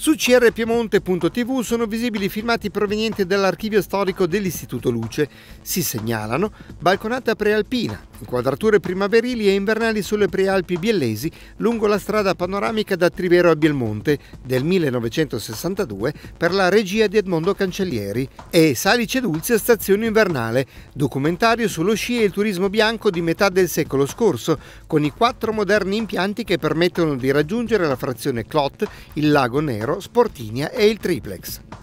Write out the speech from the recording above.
Su crpiemonte.tv sono visibili filmati provenienti dall'archivio storico dell'Istituto Luce. Si segnalano balconata prealpina, Inquadrature primaverili e invernali sulle prealpi biellesi lungo la strada panoramica da Trivero a Bielmonte del 1962 per la regia di Edmondo Cancellieri e Salice Dulce Stazione Invernale, documentario sullo sci e il turismo bianco di metà del secolo scorso, con i quattro moderni impianti che permettono di raggiungere la frazione Clot, il Lago Nero, Sportinia e il Triplex.